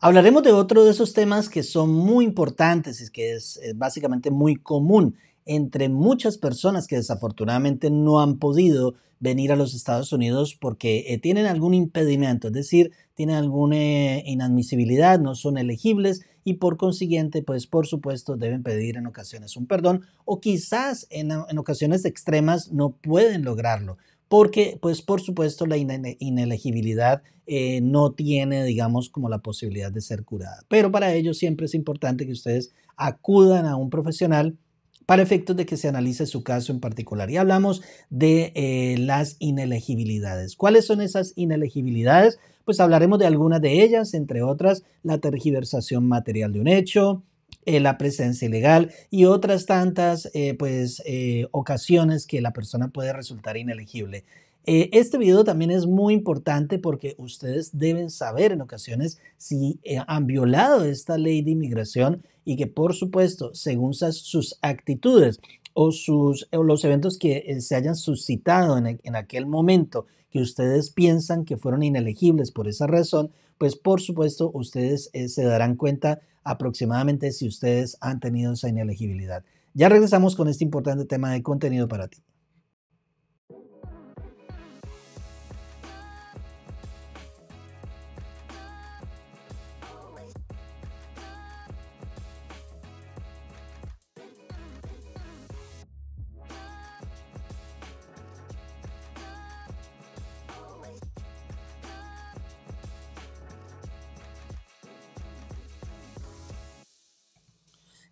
Hablaremos de otro de esos temas que son muy importantes y que es, eh, básicamente muy común entre muchas personas que desafortunadamente no han podido venir a los Estados Unidos porque eh, tienen algún impedimento, es decir, tienen alguna eh, inadmisibilidad, no son elegibles y por consiguiente, pues por supuesto, deben pedir en ocasiones un perdón o quizás en ocasiones extremas no pueden lograrlo porque, pues, por supuesto, la inelegibilidad eh, no tiene, digamos, como la posibilidad de ser curada. Pero para ello siempre es importante que ustedes acudan a un profesional para efectos de que se analice su caso en particular. Y hablamos de eh, las inelegibilidades. ¿Cuáles son esas inelegibilidades? Pues hablaremos de algunas de ellas, entre otras, la tergiversación material de un hecho, eh, la presencia ilegal y otras tantas eh, pues, eh, ocasiones que la persona puede resultar inelegible. este video también es muy importante porque ustedes deben saber en ocasiones si han violado esta ley de inmigración y que por supuesto, según sus actitudes o, sus, los eventos que se hayan suscitado e-, en, aquel momento, que ustedes piensan que fueron inelegibles por esa razón, pues por supuesto ustedes se darán cuenta aproximadamente si ustedes han tenido esa inelegibilidad. Ya regresamos con este importante tema de contenido para ti.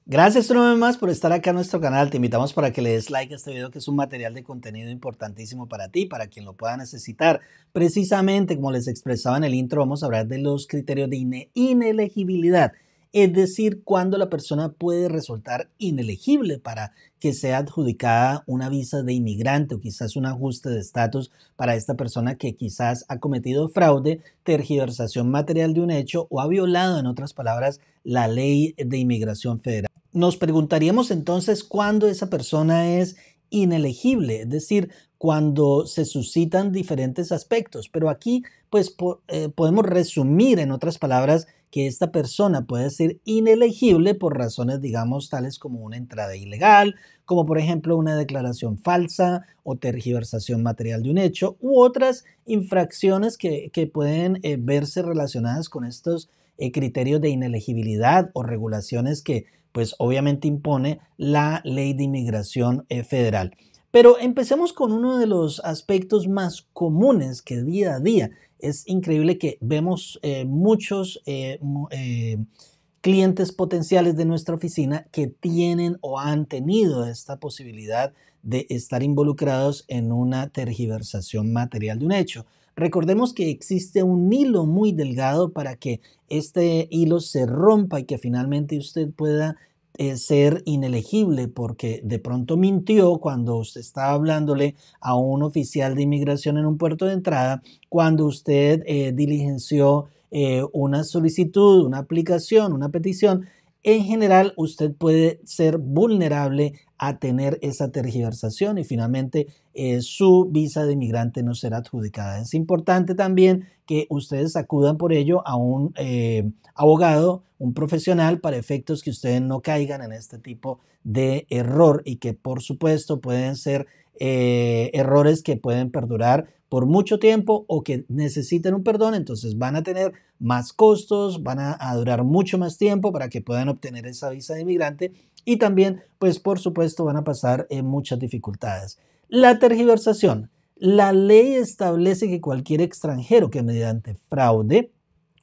Gracias una vez más por estar acá en nuestro canal. Te invitamos para que le des like a este video que es un material de contenido importantísimo para ti, para quien lo pueda necesitar. Precisamente, como les expresaba en el intro, vamos a hablar de los criterios de inelegibilidad, es decir, cuando la persona puede resultar inelegible para que sea adjudicada una visa de inmigrante o quizás un ajuste de estatus para esta persona que quizás ha cometido fraude, tergiversación material de un hecho o ha violado, en otras palabras, la ley de inmigración federal nos preguntaríamos entonces cuándo esa persona es inelegible, es decir, cuando se suscitan diferentes aspectos. Pero aquí, pues, eh, podemos resumir en otras palabras que esta persona puede ser inelegible por razones, digamos, tales como una entrada ilegal, como por ejemplo una declaración falsa o tergiversación material de un hecho, u otras infracciones que, pueden eh, verse relacionadas con estos eh, criterios de inelegibilidad o regulaciones que pues obviamente impone la ley de inmigración eh, federal. Pero empecemos con uno de los aspectos más comunes que día a día es increíble que vemos eh, muchos eh, clientes potenciales de nuestra oficina que tienen o han tenido esta posibilidad de estar involucrados en una tergiversación material de un hecho. Recordemos que existe un hilo muy delgado para que este hilo se rompa y que finalmente usted pueda eh, ser inelegible porque de pronto mintió cuando usted estaba hablándole a un oficial de inmigración en un puerto de entrada, cuando usted eh, diligenció eh, una solicitud, una aplicación, una petición en general usted puede ser vulnerable a tener esa tergiversación y finalmente eh, su visa de inmigrante no será adjudicada. Es importante también que ustedes acudan por ello a un eh, abogado, un profesional, para efectos que ustedes no caigan en este tipo de error y que por supuesto pueden ser eh, errores que pueden perdurar por mucho tiempo o que necesiten un perdón, entonces van a tener más costos, van a, durar mucho más tiempo para que puedan obtener esa visa de inmigrante y también, pues por supuesto, van a pasar eh, muchas dificultades. La tergiversación. La ley establece que cualquier extranjero que mediante fraude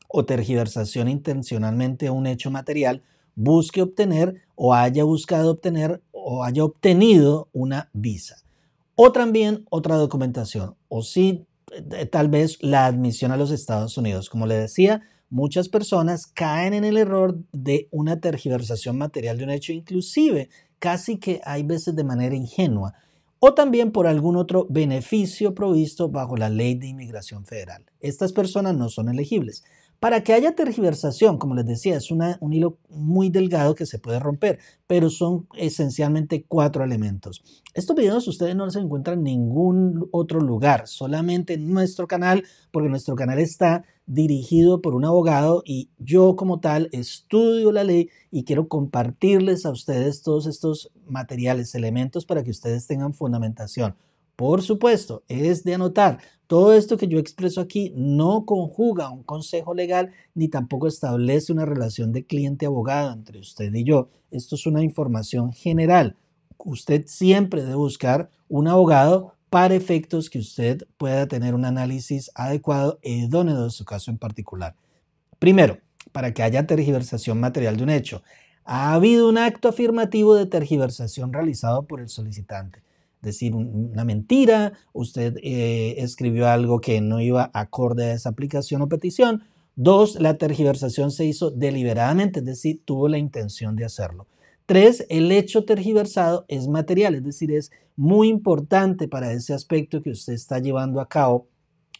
o tergiversación intencionalmente un hecho material busque obtener o haya buscado obtener o haya obtenido una visa o también otra documentación, o sí, eh, eh, tal vez la admisión a los Estados Unidos. Como le decía, muchas personas caen en el error de una tergiversación material de un hecho, inclusive casi que hay veces de manera ingenua, o también por algún otro beneficio provisto bajo la ley de inmigración federal. Estas personas no son elegibles. Para que haya tergiversación, como les decía, es un hilo muy delgado que se puede romper, pero son esencialmente cuatro elementos. Estos videos ustedes no los encuentran en ningún otro lugar, solamente en nuestro canal, porque nuestro canal está dirigido por un abogado y yo como tal estudio la ley y quiero compartirles a ustedes todos estos materiales, elementos para que ustedes tengan fundamentación. Por supuesto, es de anotar, todo esto que yo expreso aquí no conjuga un consejo legal ni tampoco establece una relación de cliente-abogado entre usted y yo. Esto es una información general. Usted siempre debe buscar un abogado para efectos que usted pueda tener un análisis adecuado e idóneo de su caso en particular. Primero, para que haya tergiversación material de un hecho, ha habido un acto afirmativo de tergiversación realizado por el solicitante decir una mentira, usted eh, escribió algo que no iba acorde a esa aplicación o petición. Dos, la tergiversación se hizo deliberadamente, es decir, tuvo la intención de hacerlo. Tres, el hecho tergiversado es material, es decir, es muy importante para ese aspecto que usted está llevando a cabo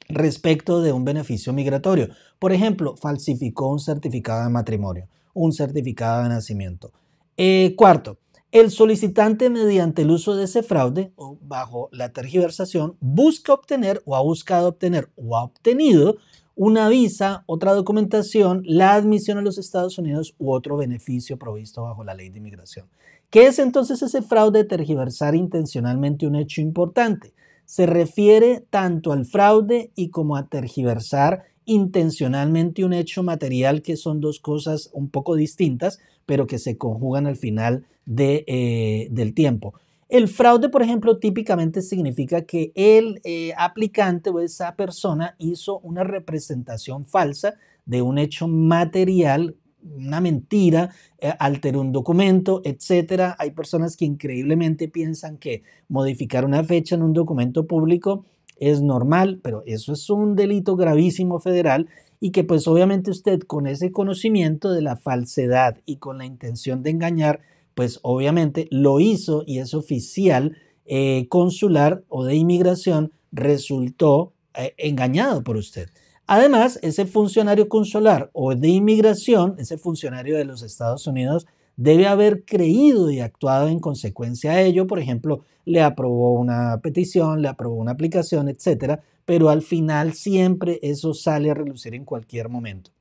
respecto de un beneficio migratorio. Por ejemplo, falsificó un certificado de matrimonio, un certificado de nacimiento. Eh, cuarto, el solicitante mediante el uso de ese fraude o bajo la tergiversación busca obtener o ha buscado obtener o ha obtenido una visa, otra documentación, la admisión a los Estados Unidos u otro beneficio provisto bajo la ley de inmigración. ¿Qué es entonces ese fraude de tergiversar intencionalmente un hecho importante? Se refiere tanto al fraude y como a tergiversar intencionalmente un hecho material que son dos cosas un poco distintas, pero que se conjugan al final de, eh, del tiempo. El fraude, por ejemplo, típicamente significa que el eh, aplicante o esa persona hizo una representación falsa de un hecho material una mentira, eh, alteró un documento, etc. Hay personas que increíblemente piensan que modificar una fecha en un documento público es normal, pero eso es un delito gravísimo federal y que pues obviamente usted con ese conocimiento de la falsedad y con la intención de engañar, pues obviamente lo hizo y es oficial eh, consular o de inmigración resultó eh, engañado por usted. Además, ese funcionario consular o de inmigración, ese funcionario de los Estados Unidos, debe haber creído y actuado en consecuencia a ello. Por ejemplo, le aprobó una petición, le aprobó una aplicación, etc. Pero al final siempre eso sale a relucir en cualquier momento.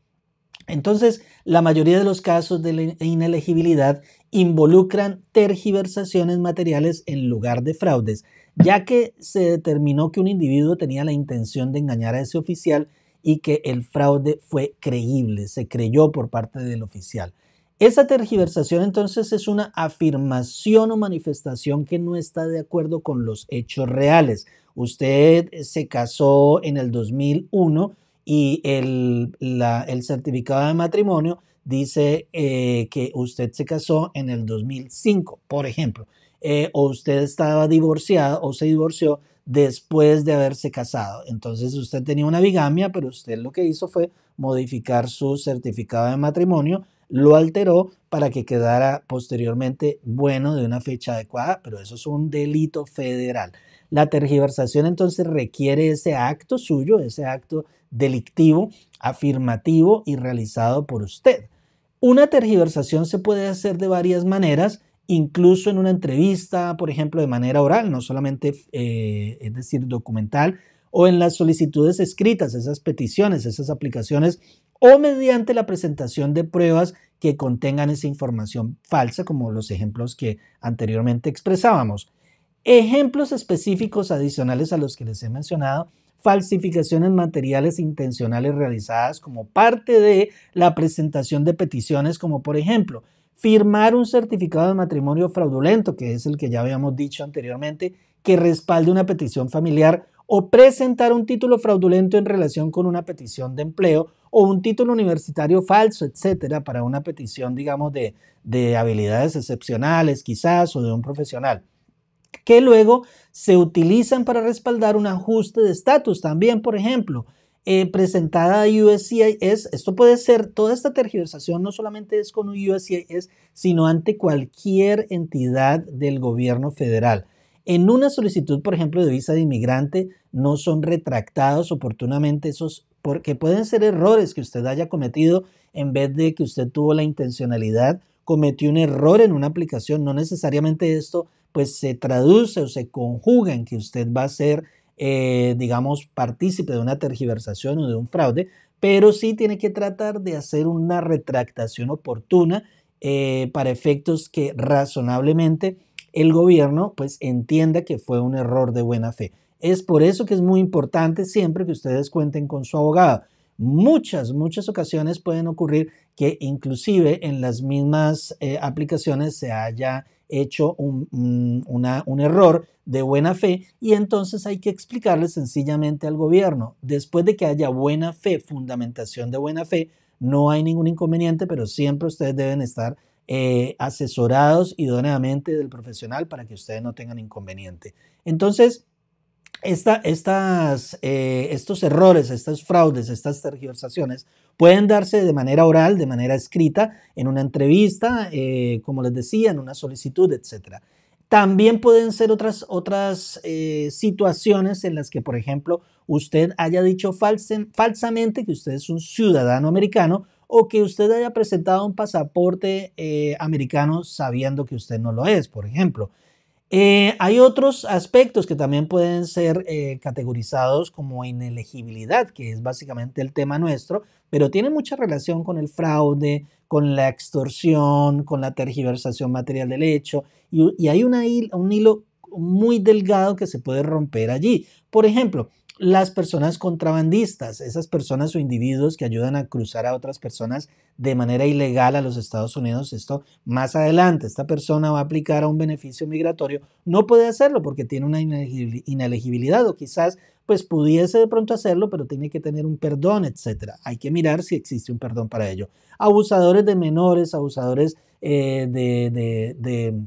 Entonces, la mayoría de los casos de inelegibilidad involucran tergiversaciones materiales en lugar de fraudes, ya que se determinó que un individuo tenía la intención de engañar a ese oficial y que el fraude fue creíble, se creyó por parte del oficial. Esa tergiversación entonces es una afirmación o manifestación que no está de acuerdo con los hechos reales. Usted se casó en el 2001 y el, certificado de matrimonio dice eh, que usted se casó en el 2005, por ejemplo, eh, o usted estaba divorciado o se divorció después de haberse casado. Entonces usted tenía una bigamia, pero usted lo que hizo fue modificar su certificado de matrimonio lo alteró para que quedara posteriormente bueno de una fecha adecuada, pero eso es un delito federal. La tergiversación entonces requiere ese acto suyo, ese acto delictivo, afirmativo y realizado por usted. Una tergiversación se puede hacer de varias maneras, incluso en una entrevista, por ejemplo, de manera oral, no solamente, eh, es decir, documental, o en las solicitudes escritas, esas peticiones, esas aplicaciones, o mediante la presentación de pruebas que contengan esa información falsa, como los ejemplos que anteriormente expresábamos. Ejemplos específicos adicionales a los que les he mencionado, falsificaciones materiales intencionales realizadas como parte de la presentación de peticiones, como por ejemplo, firmar un certificado de matrimonio fraudulento, que es el que ya habíamos dicho anteriormente, que respalde una petición familiar o presentar un título fraudulento en relación con una petición de empleo o un título universitario falso, etcétera, para una petición, digamos, de, habilidades excepcionales quizás o de un profesional que luego se utilizan para respaldar un ajuste de estatus también, por ejemplo, eh, presentada a USCIS, esto puede ser, toda esta tergiversación no solamente es con USCIS, sino ante cualquier entidad del gobierno federal. En una solicitud, por ejemplo, de visa de inmigrante, no son retractados oportunamente esos, porque pueden ser errores que usted haya cometido en vez de que usted tuvo la intencionalidad, cometió un error en una aplicación, no necesariamente esto pues se traduce o se conjuga en que usted va a ser, eh, digamos, partícipe de una tergiversación o de un fraude, pero sí tiene que tratar de hacer una retractación oportuna eh, para efectos que razonablemente el gobierno pues entienda que fue un error de buena fe. Es por eso que es muy importante siempre que ustedes cuenten con su abogado. Muchas, muchas ocasiones pueden ocurrir que inclusive en las mismas eh, aplicaciones se haya hecho un error de buena fe y entonces hay que explicarle sencillamente al gobierno, después de que haya buena fe, fundamentación de buena fe, no hay ningún inconveniente, pero siempre ustedes deben estar eh, asesorados idóneamente del profesional para que ustedes no tengan inconveniente. Entonces, estas, eh, estos errores, estas fraudes, estas tergiversaciones pueden darse de manera oral, de manera escrita, en una entrevista, eh, como les decía, en una solicitud, etc. También pueden ser otras, otras situaciones en las que, por ejemplo, usted haya dicho falsamente que usted es un ciudadano americano o que usted haya presentado un pasaporte eh, americano sabiendo que usted no lo es, por ejemplo. Eh, hay otros aspectos que también pueden ser eh, categorizados como inelegibilidad, que es básicamente el tema nuestro, pero tiene mucha relación con el fraude, con la extorsión, con la tergiversación material del hecho, y, hay un hilo muy delgado que se puede romper allí. Por ejemplo, las personas contrabandistas, esas personas o individuos que ayudan a cruzar a otras personas de manera ilegal a los Estados Unidos. Esto más adelante, esta persona va a aplicar a un beneficio migratorio, no puede hacerlo porque tiene una inelegibilidad o quizás pues pudiese de pronto hacerlo, pero tiene que tener un perdón, etc. Hay que mirar si existe un perdón para ello. Abusadores de menores, abusadores eh, de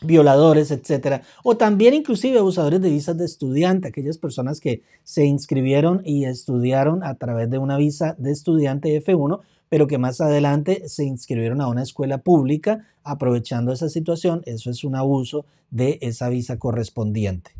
violadores, etcétera, o también inclusive abusadores de visas de estudiante, aquellas personas que se inscribieron y estudiaron a través de una visa de estudiante F1, pero que más adelante se inscribieron a una escuela pública aprovechando esa situación, eso es un abuso de esa visa correspondiente.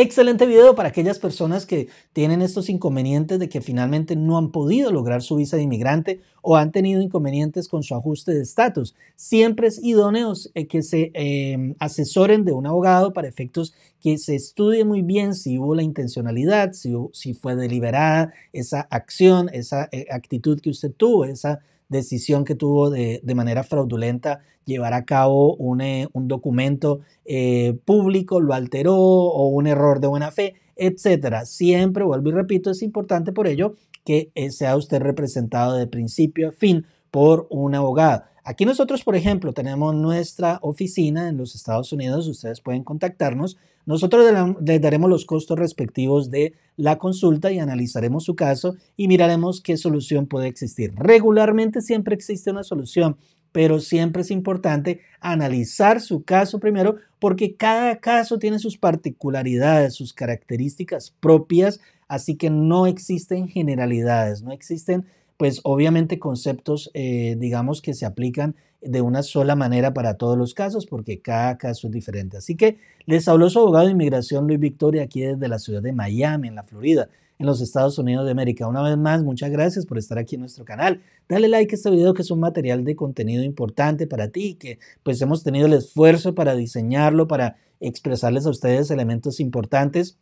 Excelente video para aquellas personas que tienen estos inconvenientes de que finalmente no han podido lograr su visa de inmigrante o han tenido inconvenientes con su ajuste de estatus. Siempre es idóneo eh, que se em, asesoren de un abogado para efectos que se estudie muy bien si hubo la intencionalidad, si, si fue deliberada esa acción, esa eh, actitud que usted tuvo, esa decisión que tuvo de, manera fraudulenta llevar a cabo un, eh, documento eh, público, lo alteró o un error de buena fe, etc. Siempre, vuelvo y repito, es importante por ello que eh, sea usted representado de principio a fin por un abogado. Aquí nosotros, por ejemplo, tenemos nuestra oficina en los Estados Unidos, ustedes pueden contactarnos. Nosotros les daremos los costos respectivos de la consulta y analizaremos su caso y miraremos qué solución puede existir. Regularmente siempre existe una solución, pero siempre es importante analizar su caso primero porque cada caso tiene sus particularidades, sus características propias, así que no existen generalidades, no existen pues obviamente conceptos, eh, digamos, que se aplican de una sola manera para todos los casos, porque cada caso es diferente. Así que les habló su abogado de inmigración Luis Victoria, aquí desde la ciudad de Miami, en la Florida, en los Estados Unidos de América. Una vez más, muchas gracias por estar aquí en nuestro canal. Dale like a este video que es un material de contenido importante para ti, que pues hemos tenido el esfuerzo para diseñarlo, para expresarles a ustedes elementos importantes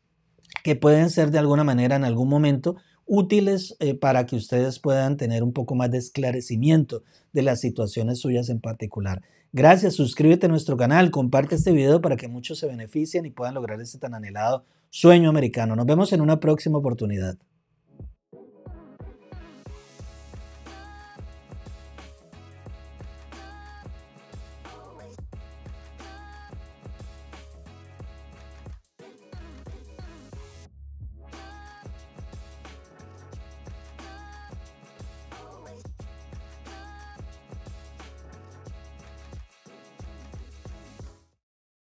que pueden ser de alguna manera en algún momento útiles eh, para que ustedes puedan tener un poco más de esclarecimiento de las situaciones suyas en particular. Gracias, suscríbete a nuestro canal, comparte este video para que muchos se beneficien y puedan lograr este tan anhelado sueño americano. Nos vemos en una próxima oportunidad.